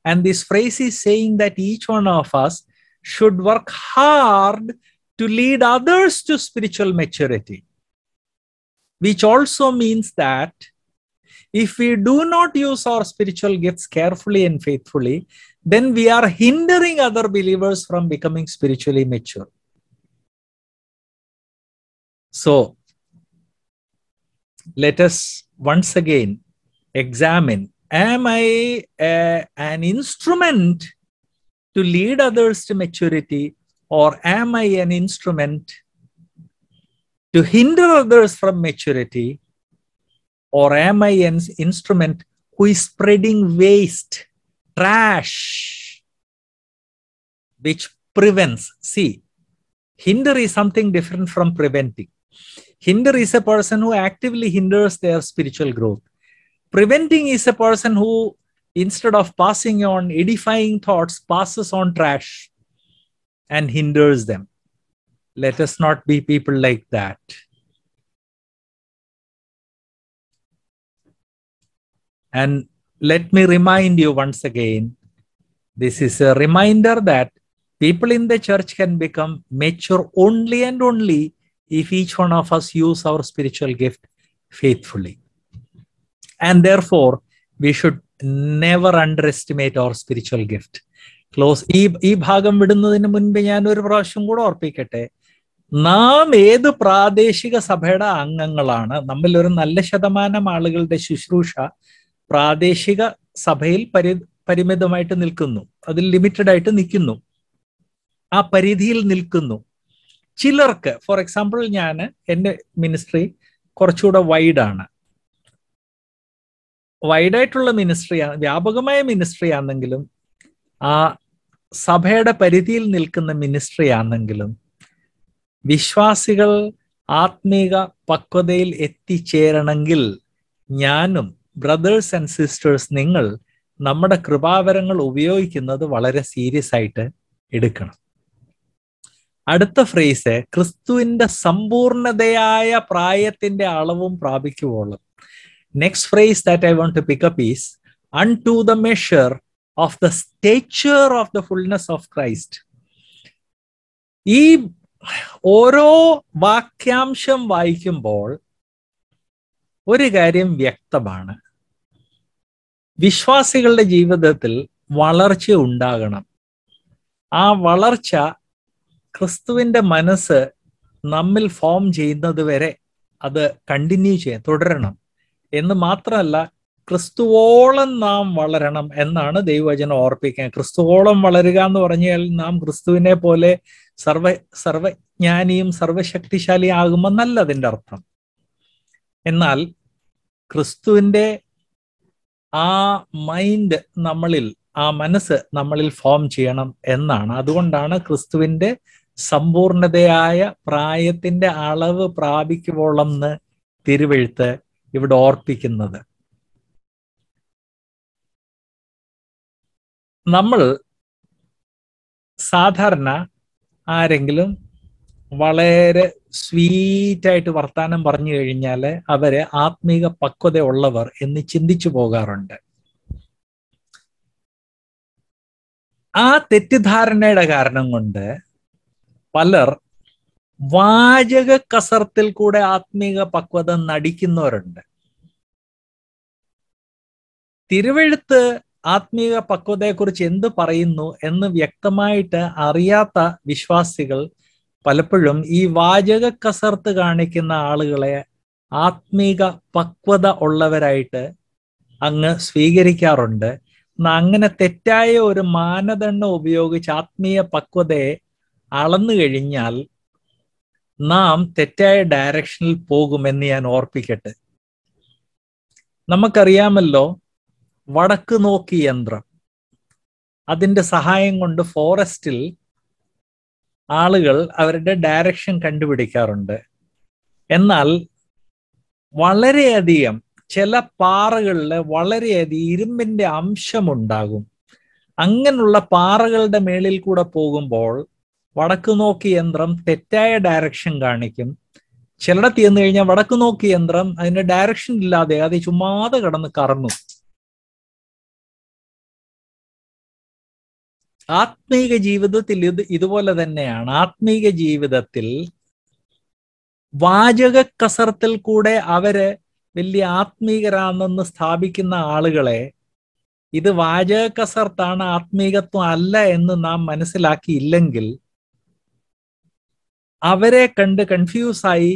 And this phrase is saying that each one of us should work hard to lead others to spiritual maturity, which also means that if we do not use our spiritual gifts carefully and faithfully, then we are hindering other believers from becoming spiritually mature. So, let us once again examine Am I a, an instrument to lead others to maturity, or am I an instrument to hinder others from maturity, or am I an instrument who is spreading waste? trash which prevents. See, hinder is something different from preventing. Hinder is a person who actively hinders their spiritual growth. Preventing is a person who, instead of passing on edifying thoughts, passes on trash and hinders them. Let us not be people like that. And let me remind you once again this is a reminder that people in the church can become mature only and only if each one of us use our spiritual gift faithfully and therefore we should never underestimate our spiritual gift clause ഈ ഈ ഭാഗം വിടുന്നതിന് മുൻപ് ഞാൻ ഒരു പ്രാവശ്യം കൂടെ ഓർപ്പിക്കട്ടെ നാം ഏത് പ്രാദേശിക സഭയുടെ അംഗങ്ങളാണ് നമ്മിൽ ഒരു നല്ല ശതമാനം ആളുകളുടെ ശുശ്രൂഷ പ്രാദേശിക സഭയിൽ പരി പരിമിതമായിട്ട് നിൽക്കുന്നു അതിൽ ലിമിറ്റഡ് ആയിട്ട് നിൽക്കുന്നു ആ പരിധിയിൽ നിൽക്കുന്നു ചിലർക്ക് ഫോർ എക്സാമ്പിൾ ഞാൻ എന്റെ മിനിസ്ട്രി കുറച്ചുകൂടെ വൈഡാണ് വൈഡായിട്ടുള്ള മിനിസ്ട്രി വ്യാപകമായ മിനിസ്ട്രി ആണെങ്കിലും ആ സഭയുടെ പരിധിയിൽ നിൽക്കുന്ന മിനിസ്ട്രി ആണെങ്കിലും വിശ്വാസികൾ ആത്മീക പക്വതയിൽ എത്തിച്ചേരണമെങ്കിൽ ഞാനും ബ്രദേഴ്സ് ആൻഡ് സിസ്റ്റേഴ്സ് നിങ്ങൾ നമ്മുടെ കൃപാവരങ്ങൾ ഉപയോഗിക്കുന്നത് വളരെ സീരിയസ് ആയിട്ട് എടുക്കണം അടുത്ത ഫ്രേസ് ക്രിസ്തുവിന്റെ സമ്പൂർണതയായ പ്രായത്തിന്റെ അളവും പ്രാപിക്കുവോളും next phrase that I want to pick up is unto the measure of the stature of the fullness of Christ ഈ ഓരോ വാക്യാംശം വായിക്കുമ്പോൾ ഒരു കാര്യം വ്യക്തമാണ് വിശ്വാസികളുടെ ജീവിതത്തിൽ വളർച്ച ഉണ്ടാകണം ആ വളർച്ച ക്രിസ്തുവിൻ്റെ മനസ്സ് നമ്മിൽ ഫോം ചെയ്യുന്നത് വരെ അത് കണ്ടിന്യൂ ചെയ്യാൻ തുടരണം എന്ന് മാത്രമല്ല ക്രിസ്തുവോളം നാം വളരണം എന്നാണ് ദൈവവചനം ഓർപ്പിക്കുന്നത് ക്രിസ്തുവോളം വളരുക എന്ന് പറഞ്ഞാൽ നാം ക്രിസ്തുവിനെ പോലെ സർവ സർവജ്ഞാനിയും സർവശക്തിശാലിയാകുമെന്നല്ല അതിൻ്റെ അർത്ഥം എന്നാൽ ക്രിസ്തുവിൻ്റെ ആ മൈൻഡ് നമ്മളിൽ ആ മനസ്സ് നമ്മളിൽ ഫോം ചെയ്യണം എന്നാണ് അതുകൊണ്ടാണ് ക്രിസ്തുവിന്റെ സമ്പൂർണതയായ പ്രായത്തിന്റെ അളവ് പ്രാപിക്കുവോളം എന്ന് തിരുവെഴുത്ത് ഇവിടെ ഓർപ്പിക്കുന്നത് നമ്മൾ സാധാരണ ആരെങ്കിലും വളരെ സ്വീറ്റായിട്ട് വർത്താനം പറഞ്ഞു കഴിഞ്ഞാൽ അവരെ ആത്മീക പക്വത ഉള്ളവർ എന്ന് ചിന്തിച്ചു പോകാറുണ്ട് ആ തെറ്റിദ്ധാരണയുടെ കാരണം കൊണ്ട് പലർ വാചക കസർത്തിൽ കൂടെ ആത്മീക പക്വത നടിക്കുന്നവരുണ്ട് തിരുവഴുത്ത് ആത്മീക പക്വതയെക്കുറിച്ച് എന്ത് പറയുന്നു എന്ന് വ്യക്തമായിട്ട് അറിയാത്ത വിശ്വാസികൾ പലപ്പോഴും ഈ വാചക കസർത്ത് കാണിക്കുന്ന ആളുകളെ ആത്മീക പക്വത ഉള്ളവരായിട്ട് അങ്ങ് സ്വീകരിക്കാറുണ്ട് അങ്ങനെ തെറ്റായ ഒരു മാനദണ്ഡം ഉപയോഗിച്ച് ആത്മീയ പക്വതയെ അളന്നു കഴിഞ്ഞാൽ നാം തെറ്റായ ഡയറക്ഷനിൽ പോകുമെന്ന് ഞാൻ ഓർപ്പിക്കട്ടെ നമുക്കറിയാമല്ലോ വടക്ക് നോക്കി യന്ത്രം അതിന്റെ സഹായം കൊണ്ട് ഫോറസ്റ്റിൽ ആളുകൾ അവരുടെ ഡയറക്ഷൻ കണ്ടുപിടിക്കാറുണ്ട് എന്നാൽ വളരെയധികം ചില പാറകളിൽ വളരെയധികം ഇരുമ്പിന്റെ അംശമുണ്ടാകും അങ്ങനെയുള്ള പാറകളുടെ മേളിൽ കൂടെ പോകുമ്പോൾ നോക്കി യന്ത്രം തെറ്റായ ഡയറക്ഷൻ കാണിക്കും ചിലയിടത്ത് ചെന്ന് കഴിഞ്ഞാൽ നോക്കി യന്ത്രം അതിന് ഡയറക്ഷൻ ഇല്ലാതെ അത് ചുമ്മാതെ കടന്ന് കറങ്ങും ആത്മീക ജീവിതത്തിൽ ഇത് ഇതുപോലെ തന്നെയാണ് ആത്മീക ജീവിതത്തിൽ വാചക കസർത്തിൽ കൂടെ അവര് വലിയ ആത്മീകരാണെന്ന് സ്ഥാപിക്കുന്ന ആളുകളെ ഇത് വാചക കസർത്താണ് ആത്മീകത്വം അല്ല എന്ന് നാം മനസ്സിലാക്കിയില്ലെങ്കിൽ അവരെ കണ്ട് കൺഫ്യൂസായി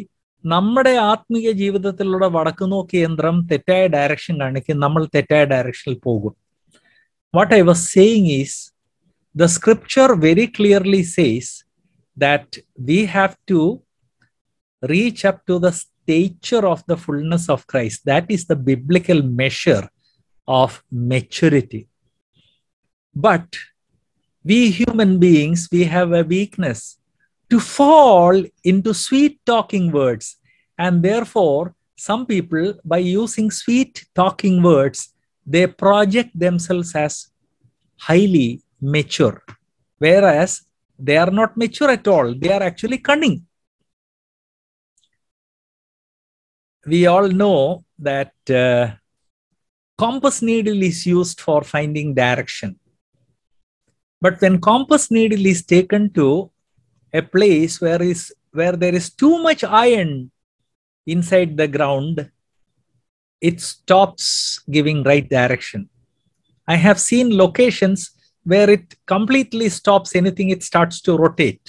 നമ്മുടെ ആത്മീയ ജീവിതത്തിലുള്ള വടക്കുനോ യന്ത്രം തെറ്റായ ഡയറക്ഷൻ കാണിക്കും നമ്മൾ തെറ്റായ ഡയറക്ഷനിൽ പോകും what I was saying is the scripture very clearly says that we have to reach up to the stature of the fullness of Christ. That is the biblical measure of maturity. But we human beings, we have a weakness to fall into sweet talking words. And therefore, some people, by using sweet talking words, they project themselves as highly mature. Whereas they are not mature at all, they are actually cunning. We all know that uh, compass needle is used for finding direction. But when compass needle is taken to a place where is where there is too much iron inside the ground, it stops giving right direction. I have seen locations where it completely stops anything, it starts to rotate.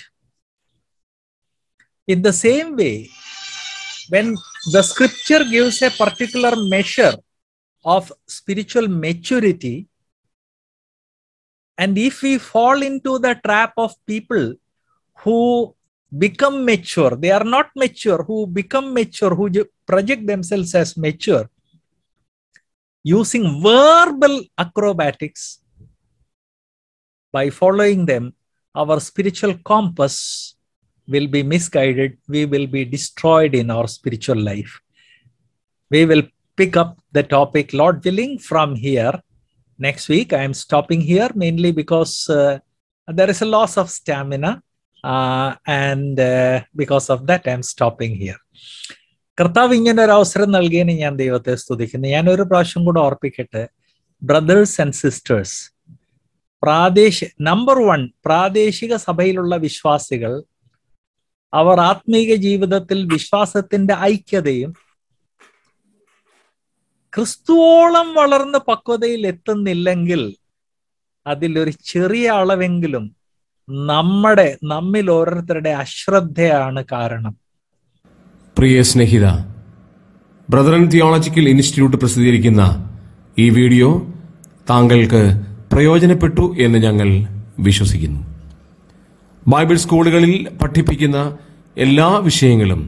In the same way, when the scripture gives a particular measure of spiritual maturity, and if we fall into the trap of people who become mature, they are not mature, who become mature, who project themselves as mature, using verbal acrobatics, by following them, our spiritual compass will be misguided. We will be destroyed in our spiritual life. We will pick up the topic, Lord willing, from here next week. I am stopping here mainly because uh, there is a loss of stamina. Uh, and uh, because of that, I'm stopping here. കർത്താവ് ഇങ്ങനെ ഒരു അവസരം നൽകിയതിന് ഞാൻ ദൈവത്തെ സ്തുതിക്കുന്നു ഞാൻ ഒരു പ്രാവശ്യം കൂടെ ഓർപ്പിക്കട്ടെ ബ്രദേഴ്സ് ആൻഡ് സിസ്റ്റേഴ്സ് പ്രാദേശിക നമ്പർ വൺ പ്രാദേശിക സഭയിലുള്ള വിശ്വാസികൾ അവർ ആത്മീക ജീവിതത്തിൽ വിശ്വാസത്തിന്റെ ഐക്യതയും ക്രിസ്തുവോളം വളർന്ന പക്വതയിൽ എത്തുന്നില്ലെങ്കിൽ അതിലൊരു ചെറിയ അളവെങ്കിലും നമ്മുടെ നമ്മിൽ ഓരോരുത്തരുടെ അശ്രദ്ധയാണ് കാരണം പ്രിയ സ്നേഹിത ബ്രദറൻ തിയോളജിക്കൽ ഇൻസ്റ്റിറ്റ്യൂട്ട് പ്രസിദ്ധീകരിക്കുന്ന ഈ വീഡിയോ താങ്കൾക്ക് പ്രയോജനപ്പെട്ടു എന്ന് ഞങ്ങൾ വിശ്വസിക്കുന്നു ബൈബിൾ സ്കൂളുകളിൽ പഠിപ്പിക്കുന്ന എല്ലാ വിഷയങ്ങളും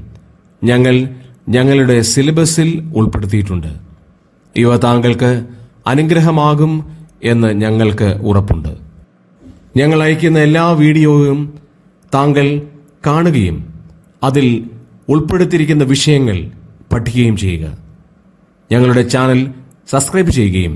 ഞങ്ങൾ ഞങ്ങളുടെ സിലബസിൽ ഉൾപ്പെടുത്തിയിട്ടുണ്ട് ഇവ താങ്കൾക്ക് അനുഗ്രഹമാകും എന്ന് ഞങ്ങൾക്ക് ഉറപ്പുണ്ട് ഞങ്ങൾ അയക്കുന്ന എല്ലാ വീഡിയോയും താങ്കൾ കാണുകയും അതിൽ ഉൾപ്പെടുത്തിയിരിക്കുന്ന വിഷയങ്ങൾ പഠിക്കുകയും ചെയ്യുക ഞങ്ങളുടെ ചാനൽ സബ്സ്ക്രൈബ് ചെയ്യുകയും